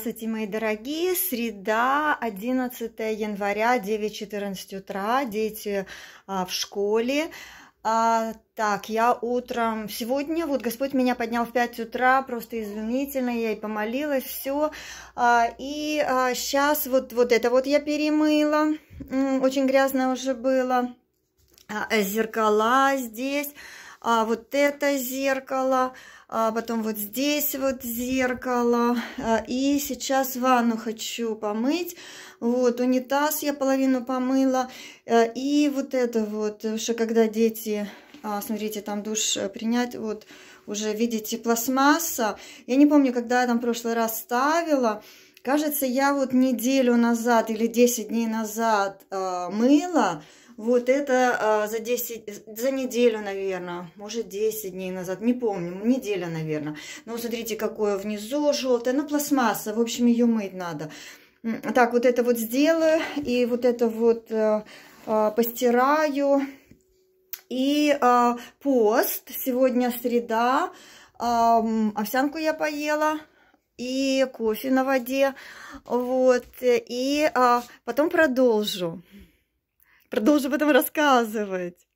Здравствуйте, мои дорогие! Среда, 11 января, 9.14 утра, дети а, в школе. А, так, я утром... Сегодня вот Господь меня поднял в 5 утра, просто изумительно, я и помолилась, все. А, и а, сейчас вот, вот это вот я перемыла, очень грязно уже было. А, зеркала здесь а вот это зеркало, а потом вот здесь вот зеркало. А, и сейчас ванну хочу помыть. Вот, унитаз я половину помыла. А, и вот это вот, что когда дети, а, смотрите, там душ э, принять, вот уже, видите, пластмасса. Я не помню, когда я там в прошлый раз ставила. Кажется, я вот неделю назад или 10 дней назад мыла, вот это а, за 10, за неделю, наверное, может 10 дней назад, не помню, ну, неделя, наверное. Но смотрите, какое внизу желтое, ну пластмасса, в общем, ее мыть надо. Так, вот это вот сделаю, и вот это вот э, э, постираю. И э, пост, сегодня среда, э, овсянку я поела, и кофе на воде, вот, и э, потом продолжу продолжу об этом рассказывать.